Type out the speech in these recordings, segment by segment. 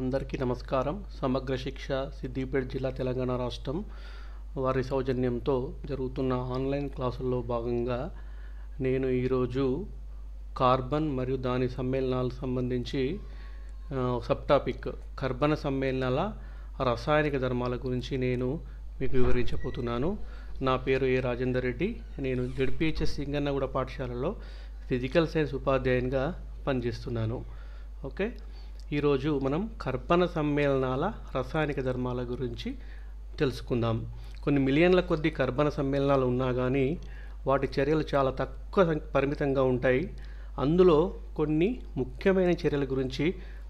అందరికీ నమస్కారం సమగ్ర శిక్ష సిద్దిపేట జిల్లా తెలంగాణ రాష్ట్రం వారి సౌజన్యంతో జరుగుతున్న ఆన్లైన్ క్లాసుల్లో భాగంగా నేను ఈరోజు కార్బన్ మరియు దాని సమ్మేళనాలకు సంబంధించి సబ్ టాపిక్ కర్బన సమ్మేళనాల రసాయనిక ధర్మాల గురించి నేను మీకు వివరించబోతున్నాను నా పేరు ఏ రాజేందర్ రెడ్డి నేను జడ్పిహెచ్ఎస్ సింగన్నగూడ పాఠశాలలో ఫిజికల్ సైన్స్ ఉపాధ్యాయునిగా పనిచేస్తున్నాను ఓకే ఈరోజు మనం కర్బన సమ్మేళనాల రసాయనిక ధర్మాల గురించి తెలుసుకుందాం కొన్ని మిలియన్ల కొద్ది కర్బన సమ్మేళనాలు ఉన్నా కానీ వాటి చర్యలు చాలా తక్కువ పరిమితంగా ఉంటాయి అందులో కొన్ని ముఖ్యమైన చర్యల గురించి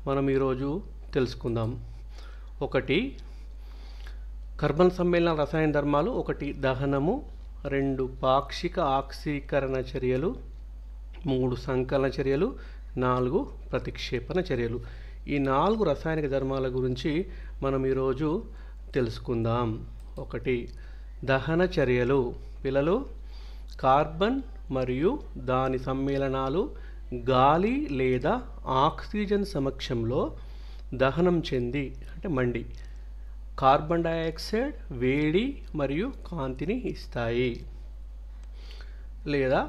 మనం ఈరోజు తెలుసుకుందాం ఒకటి కర్బన సమ్మేళన రసాయన ధర్మాలు ఒకటి దహనము రెండు పాక్షిక ఆక్సీకరణ చర్యలు మూడు సంకలన చర్యలు నాలుగు ప్రతిక్షేపణ చర్యలు ఈ నాలుగు రసాయనిక ధర్మాల గురించి మనం ఈరోజు తెలుసుకుందాం ఒకటి దహన చర్యలు పిల్లలు కార్బన్ మరియు దాని సమ్మేళనాలు గాలి లేదా ఆక్సిజన్ సమక్షంలో దహనం చెంది అంటే మండి కార్బన్ డయాక్సైడ్ వేడి మరియు కాంతిని ఇస్తాయి లేదా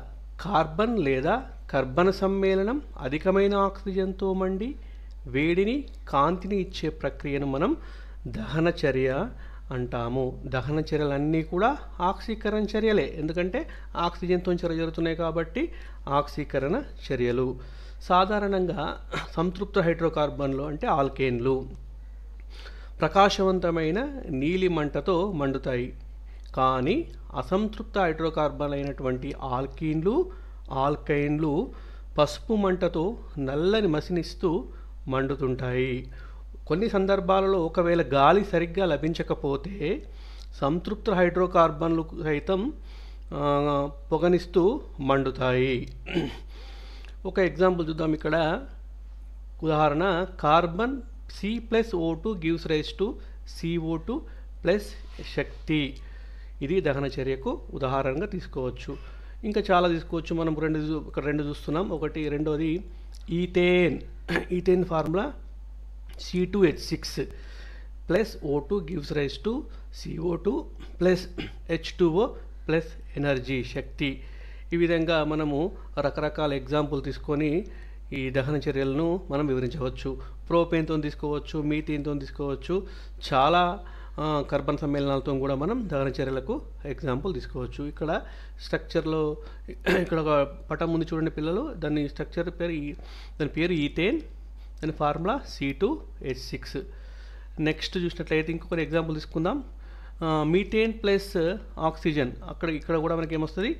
కార్బన్ లేదా కర్బన సమ్మేళనం అధికమైన ఆక్సిజన్తో మండి వేడిని కాంతిని ఇచ్చే ప్రక్రియను మనం దహన చర్య అంటాము దహన అన్నీ కూడా ఆక్సీకరణ చర్యలే ఎందుకంటే ఆక్సిజన్తో చర్య జరుగుతున్నాయి కాబట్టి ఆక్సీకరణ చర్యలు సాధారణంగా సంతృప్త హైడ్రోకార్బన్లు అంటే ఆల్కేన్లు ప్రకాశవంతమైన నీలి మంటతో మండుతాయి కానీ అసంతృప్త హైడ్రోకార్బన్ అయినటువంటి ఆల్కీన్లు ఆల్కైన్లు పసుపు మంటతో నల్లని మసినిస్తూ మండుతుంటాయి కొన్ని సందర్భాలలో ఒకవేళ గాలి సరిగ్గా లభించకపోతే సంతృప్త హైడ్రోకార్బన్లు సైతం పొగనిస్తూ మండుతాయి ఒక ఎగ్జాంపుల్ చూద్దాం ఇక్కడ ఉదాహరణ carbon C plus O two gives rise to CO two plus శక్తి ఇది దహన చర్యకు ఉదాహరణగా తీసుకోవచ్చు ఇంకా చాలా తీసుకోవచ్చు మనం రెండు ఇక్కడ రెండు చూస్తున్నాం ఒకటి రెండోది ఈథేన్ ఈటెన్ formula C two H six plus O two gives rise to CO two plus H two O plus energy శక్తి ఈ విధంగా మనము రకరకాల ఎగ్జాంపుల్ తీసుకొని ఈ దహన చర్యలను మనం వివరించవచ్చు ప్రోపేన్తో తీసుకోవచ్చు మీథేన్తో తీసుకోవచ్చు చాలా కర్బన్ సమ్మేళనాలతో కూడా మనం దహన చర్యలకు ఎగ్జాంపుల్ తీసుకోవచ్చు ఇక్కడ స్ట్రక్చర్లో ఇక్కడ ఒక పటం ఉంది చూడండి పిల్లలు దాని స్ట్రక్చర్ పేరు దాని పేరు ఈథేన్ దాని formula C two H six next చూసినట్లయితే ఇంకొక ఎగ్జాంపుల్ తీసుకుందాం మీథేన్ ప్లస్ ఆక్సిజన్ అక్కడ ఇక్కడ కూడా మనకి ఏమొస్తుంది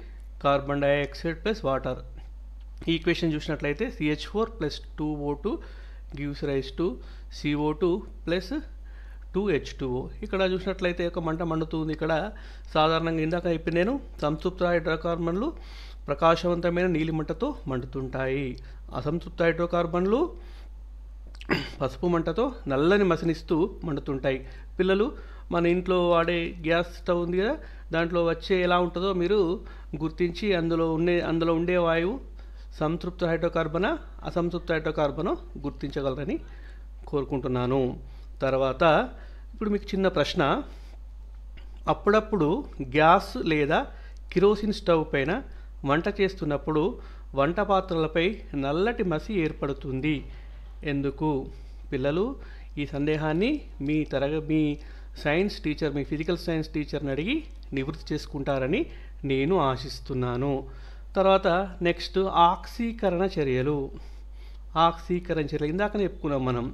కార్బన్ డైఆక్సైడ్ ప్లస్ వాటర్ ఈ ఈక్వేషన్ చూసినట్లయితే CH four plus two O two gives rise to CO two plus two H two ఇక్కడ చూసినట్లయితే ఒక మంట మండుతుంది ఇక్కడ సాధారణంగా ఇందాక చెప్పి నేను సంతృప్త హైడ్రోకార్బన్లు ప్రకాశవంతమైన నీలిమంటతో మండుతుంటాయి అసంతృప్త హైడ్రోకార్బన్లు పసుపు మంటతో నల్లని మసనిస్తూ మండుతుంటాయి పిల్లలు మన ఇంట్లో వాడే గ్యాస్ స్టవ్ ఉంది కదా దాంట్లో వచ్చే ఎలా ఉంటుందో మీరు గుర్తించి అందులో ఉండే అందులో ఉండే వాయువు సంతృప్త హైడ్రోకార్బన అసంతృప్త హైడ్రోకార్బన్ గుర్తించగలరని కోరుకుంటున్నాను తర్వాత ఇప్పుడు మీకు చిన్న ప్రశ్న అప్పుడప్పుడు గ్యాస్ లేదా కిరోసిన్ స్టవ్ పైన వంట చేస్తున్నప్పుడు వంట పాత్రలపై నల్లటి మసి ఏర్పడుతుంది ఎందుకు పిల్లలు ఈ సందేహాన్ని మీ తరగ మీ సైన్స్ టీచర్ మీ ఫిజికల్ సైన్స్ టీచర్ని అడిగి నివృత్తి చేసుకుంటారని నేను ఆశిస్తున్నాను తర్వాత నెక్స్ట్ ఆక్సీకరణ చర్యలు ఆక్సీకరణ చర్యలు ఇందాకనే చెప్పుకున్నాం మనం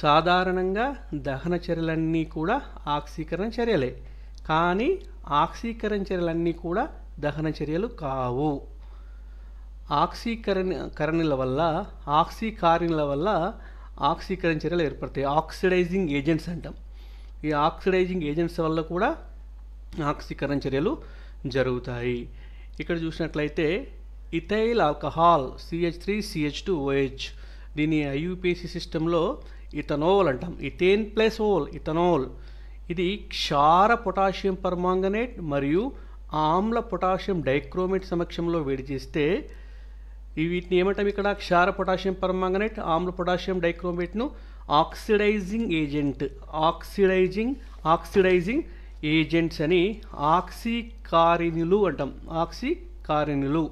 సాధారణంగా దహన చర్యలన్నీ కూడా ఆక్సీకరణ చర్యలే కానీ ఆక్సీకరణ చర్యలన్నీ కూడా దహన చర్యలు కావు ఆక్సీకరణ కరణల వల్ల ఆక్సీకారణల వల్ల ఆక్సీకరణ చర్యలు ఏర్పడతాయి ఆక్సిడైజింగ్ ఏజెంట్స్ అంటాం ఈ ఆక్సిడైజింగ్ ఏజెంట్స్ వల్ల కూడా ఆక్సీకరణ చర్యలు జరుగుతాయి ఇక్కడ చూసినట్లయితే ethyl alcohol CH three CH two OH దీని ఐయూపీసీ సిస్టంలో ఇథనోల్ అంటాం ఇథేన్ ప్లస్ ఓల్ ఇథనోల్ ఇది క్షార పొటాషియం పర్మాంగనేట్ మరియు ఆమ్ల పొటాషియం డైక్రోమేట్ సమక్షంలో వేడి చేస్తే వీటిని ఏమంటాం ఇక్కడ క్షార పొటాషియం పర్మాంగనేట్ ఆమ్ల పొటాషియం డైక్రోమేట్ను oxidising agent oxidising oxidising agents అని ఆక్సికారినులు అంటాం ఆక్సికారినులు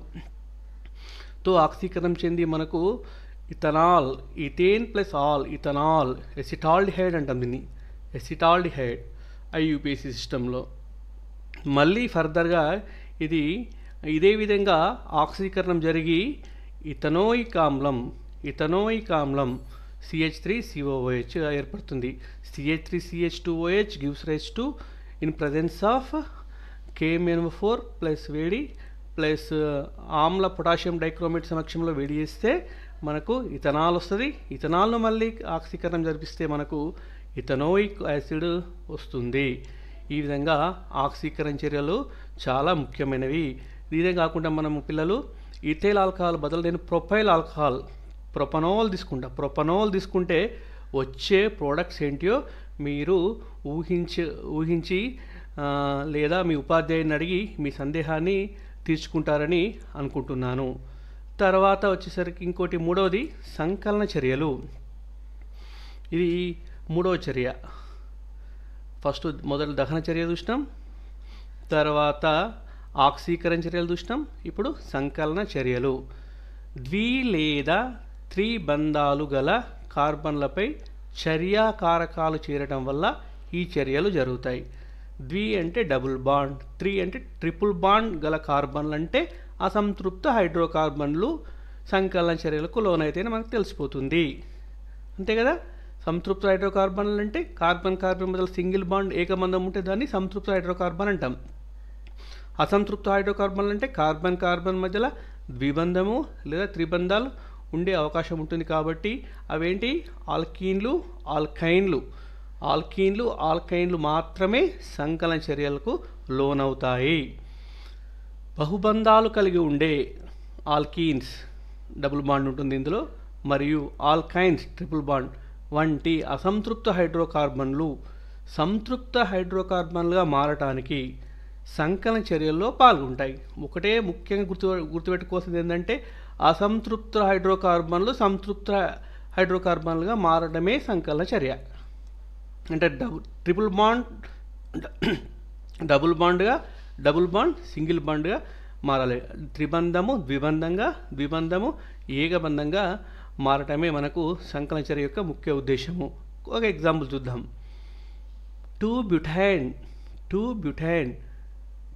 తో ఆక్సీకరణం చెంది మనకు ఇథనాల్ ఇథేన్ ప్లస్ ఆల్ ఇథనాల్ ఎసిటాల్డిహైడ్ అంటాం దీన్ని ఐ ఐయూపీఎస్సీ సిస్టంలో మళ్ళీ ఫర్దర్గా ఇది ఇదే విధంగా ఆక్సీకరణం జరిగి ఇథనోయిక్ ఆమ్లం ఇథనోయిక్ ఆమ్లం సిహెచ్ త్రీ సిఓఓహెచ్ ఏర్పడుతుంది CH three CH two OH gives rise to in presence of KMnO four plus వేడి ప్లస్ ఆమ్ల పొటాషియం డైక్రోమేట్ సమక్షంలో వేడి చేస్తే మనకు ఇథనాల్ వస్తుంది ఇథనాల్ను మళ్ళీ ఆక్సీకరణం జరిపిస్తే మనకు ఇథనోయిక్ యాసిడ్ వస్తుంది ఈ విధంగా ఆక్సీకరణ చర్యలు చాలా ముఖ్యమైనవి ఇదే కాకుండా మనం పిల్లలు ఇథైల్ ఆల్కహాల్ బదులు నేను ప్రొఫైల్ ఆల్కహాల్ ప్రొపనోల్ తీసుకుంటా ప్రొపనోల్ తీసుకుంటే వచ్చే ప్రోడక్ట్స్ ఏంటియో మీరు ఊహించి ఊహించి లేదా మీ ఉపాధ్యాయుని అడిగి మీ సందేహాన్ని తీర్చుకుంటారని అనుకుంటున్నాను తర్వాత వచ్చేసరికి ఇంకోటి మూడవది సంకలన చర్యలు ఇది మూడవ చర్య ఫస్ట్ మొదటి దహన చర్య చూసినాం తర్వాత ఆక్సీకరణ చర్యలు చూసినాం ఇప్పుడు సంకలన చర్యలు ద్వి లేదా త్రీ బంధాలు గల కార్బన్లపై చర్యాకారకాలు చేరడం వల్ల ఈ చర్యలు జరుగుతాయి ద్వి అంటే డబుల్ బాండ్ త్రీ అంటే ట్రిపుల్ బాండ్ గల కార్బన్లు అంటే అసంతృప్త హైడ్రోకార్బన్లు సంకలన చర్యలకు లోనైతేనే మనకు తెలిసిపోతుంది అంతే కదా సంతృప్త హైడ్రోకార్బన్లు అంటే కార్బన్ కార్బన్ మధ్య సింగిల్ బాండ్ ఏకమందం ఉంటే దాన్ని సంతృప్త హైడ్రోకార్బన్ అంటాం అసంతృప్త హైడ్రోకార్బన్లు అంటే కార్బన్ కార్బన్ మధ్యలో ద్విబంధము లేదా త్రిబంధాలు ఉండే అవకాశం ఉంటుంది కాబట్టి అవేంటి ఆల్కీన్లు ఆల్కైన్లు ఆల్కీన్లు ఆల్కైన్లు మాత్రమే సంకలన చర్యలకు లోనవుతాయి బహుబంధాలు కలిగి ఉండే ఆల్కీన్స్ డబుల్ బాండ్ ఉంటుంది ఇందులో మరియు ఆల్కైన్స్ ట్రిపుల్ బాండ్ వంటి అసంతృప్త హైడ్రోకార్బన్లు సంతృప్త హైడ్రోకార్బన్లుగా మారటానికి సంకలన చర్యల్లో పాల్గొంటాయి ఒకటే ముఖ్యంగా గుర్తు గుర్తుపెట్టుకోవాల్సింది ఏంటంటే అసంతృప్త హైడ్రోకార్బన్లు సంతృప్త హైడ్రోకార్బన్లుగా మారడమే సంకలన చర్య అంటే డబుల్ ట్రిపుల్ బాండ్ డబుల్ బాండ్గా డబుల్ బాండ్ సింగిల్ బాండ్గా మారాలి త్రిబంధము ద్విబంధంగా ద్విబంధము ఏకబంధంగా మారటమే మనకు సంకలన చర్య యొక్క ముఖ్య ఉద్దేశము ఒక ఎగ్జాంపుల్ చూద్దాం two butene two butene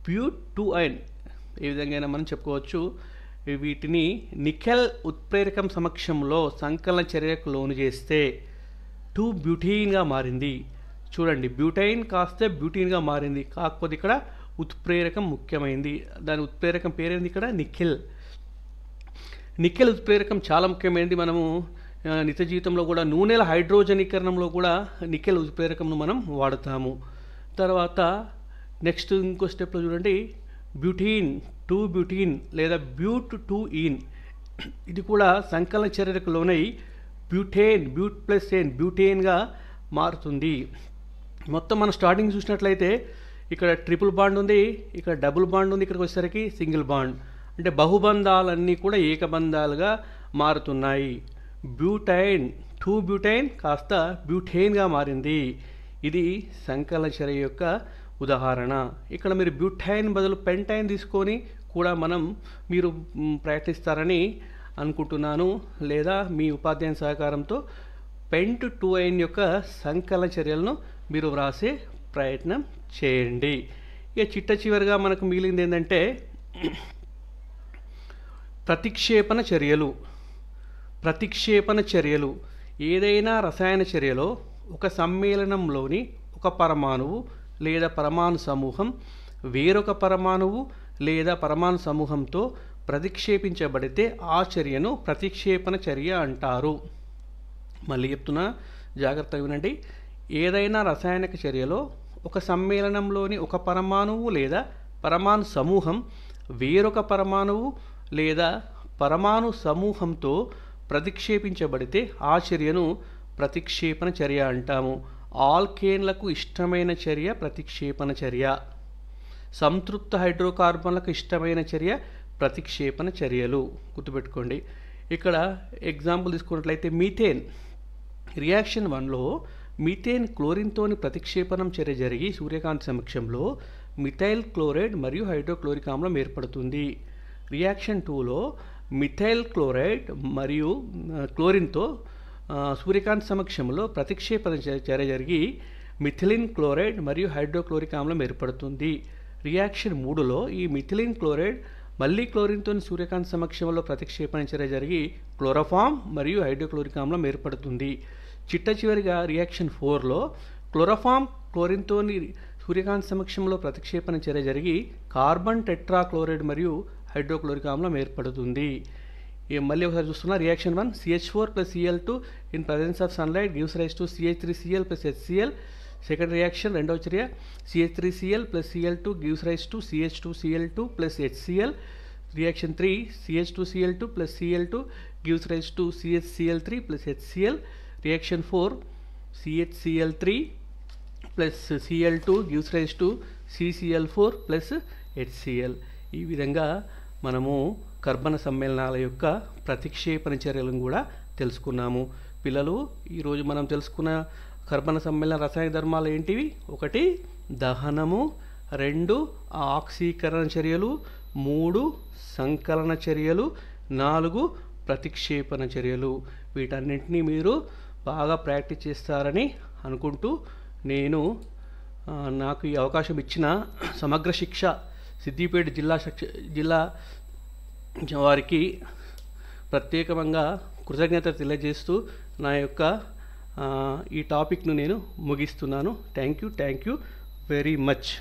but two ene ఏ విధంగా మనం చెప్పుకోవచ్చు వీటిని నిఖల్ ఉత్ప్రేరకం సమక్షంలో సంకలన చర్యకు లోను చేస్తే టూ బ్యూటీన్గా మారింది చూడండి బ్యూటైన్ కాస్తే బ్యూటీన్గా మారింది కాకపోతే ఇక్కడ ఉత్ప్రేరకం ముఖ్యమైంది దాని ఉత్ప్రేరకం పేరేంది ఇక్కడ నిఖిల్ నిఖిల్ ఉత్ప్రేరకం చాలా ముఖ్యమైనది మనము నిత్య జీవితంలో కూడా నూనెల హైడ్రోజనీకరణంలో కూడా నిఖిల్ ఉత్ప్రేరకంను మనం వాడతాము తర్వాత నెక్స్ట్ ఇంకో స్టెప్లో చూడండి బ్యూటీన్ టూ బ్యూటీన్ లేదా బ్యూట్ టూ ఈన్ ఇది కూడా సంకలన చర్యలకు లోనై బ్యూటేన్ బ్యూట్ ప్లస్ ఏన్ బ్యూటేన్గా మారుతుంది మొత్తం మనం స్టార్టింగ్ చూసినట్లయితే ఇక్కడ ట్రిపుల్ బాండ్ ఉంది ఇక్కడ డబుల్ బాండ్ ఉంది ఇక్కడికి వచ్చేసరికి సింగిల్ బాండ్ అంటే బహుబంధాలన్నీ కూడా ఏకబంధాలుగా మారుతున్నాయి బ్యూటైన్ టూ బ్యూటైన్ కాస్త బ్యూటైన్గా మారింది ఇది చర్య యొక్క ఉదాహరణ ఇక్కడ మీరు బ్యూటైన్ బదులు పెంటైన్ తీసుకొని కూడా మనం మీరు ప్రయత్నిస్తారని అనుకుంటున్నాను లేదా మీ ఉపాధ్యాయ సహకారంతో పెంట్ టూ అయిన్ యొక్క సంకలన చర్యలను మీరు వ్రాసే ప్రయత్నం చేయండి ఇక చిట్ట చివరిగా మనకు మిగిలింది ఏంటంటే ప్రతిక్షేపణ చర్యలు ప్రతిక్షేపణ చర్యలు ఏదైనా రసాయన చర్యలో ఒక సమ్మేళనంలోని ఒక పరమాణువు లేదా పరమాణు సమూహం వేరొక పరమాణువు లేదా పరమాణు సమూహంతో ప్రతిక్షేపించబడితే ఆ చర్యను ప్రతిక్షేపణ చర్య అంటారు మళ్ళీ చెప్తున్నా జాగ్రత్తగా వినండి ఏదైనా రసాయనిక చర్యలో ఒక సమ్మేళనంలోని ఒక పరమాణువు లేదా పరమాణు సమూహం వేరొక పరమాణువు లేదా పరమాణు సమూహంతో ప్రతిక్షేపించబడితే ఆ చర్యను ప్రతిక్షేపణ చర్య అంటాము ఆల్కేన్లకు ఇష్టమైన చర్య ప్రతిక్షేపణ చర్య సంతృప్త హైడ్రోకార్బన్లకు ఇష్టమైన చర్య ప్రతిక్షేపణ చర్యలు గుర్తుపెట్టుకోండి ఇక్కడ ఎగ్జాంపుల్ తీసుకున్నట్లయితే మీథేన్ రియాక్షన్ వన్లో మిథేన్ క్లోరిన్తోని ప్రతిక్షేపణం చర్య జరిగి సూర్యకాంతి సమక్షంలో మిథైల్ క్లోరైడ్ మరియు హైడ్రోక్లోరిక్ ఆమ్లం ఏర్పడుతుంది రియాక్షన్ టూలో మిథైల్ క్లోరైడ్ మరియు క్లోరిన్తో సూర్యకాంతి సమక్షంలో ప్రతిక్షేపణ చర్య జరిగి మిథిలిన్ క్లోరైడ్ మరియు హైడ్రోక్లోరిక్ ఆమ్లం ఏర్పడుతుంది రియాక్షన్ మూడులో ఈ మిథిలిన్ క్లోరైడ్ మళ్ళీ క్లోరిన్తో సూర్యకాంతి సమక్షంలో ప్రతిక్షేపణ చర్య జరిగి క్లోరోఫామ్ మరియు హైడ్రోక్లోరిక్ ఆమ్లం ఏర్పడుతుంది చిట్ట చివరిగా రియాక్షన్ ఫోర్లో క్లోరోఫామ్ క్లోరిన్తోని సూర్యకాంతి సమక్షంలో ప్రతిక్షేపణ చర్య జరిగి కార్బన్ టెట్రాక్లోరైడ్ మరియు హైడ్రోక్లోరిక్ ఆమ్లం ఏర్పడుతుంది మళ్ళీ ఒకసారి చూస్తున్నా reaction one CH four plus Cl two in presence of sunlight gives rise to CH three Cl plus HCl second reaction రెండవ చర్య CH three Cl plus Cl two gives rise to CH two Cl two plus HCl reaction three CH two Cl two plus Cl two gives rise to CH Cl three plus HCl Reaction 4 CHCl3 plus Cl two gives rise to CCl four plus HCl ఈ విధంగా మనము కర్బన సమ్మేళనాల యొక్క ప్రతిక్షేపణ చర్యలను కూడా తెలుసుకున్నాము పిల్లలు ఈరోజు మనం తెలుసుకున్న కర్బన సమ్మేళన రసాయన ధర్మాలు ఏంటివి ఒకటి దహనము రెండు ఆక్సీకరణ చర్యలు మూడు సంకలన చర్యలు నాలుగు ప్రతిక్షేపణ చర్యలు వీటన్నింటినీ మీరు బాగా ప్రాక్టీస్ చేస్తారని అనుకుంటూ నేను నాకు ఈ అవకాశం ఇచ్చిన సమగ్ర శిక్ష సిద్దిపేట జిల్లా జిల్లా వారికి ప్రత్యేకంగా కృతజ్ఞత తెలియజేస్తూ నా యొక్క ఈ టాపిక్ను నేను ముగిస్తున్నాను thank you thank you very much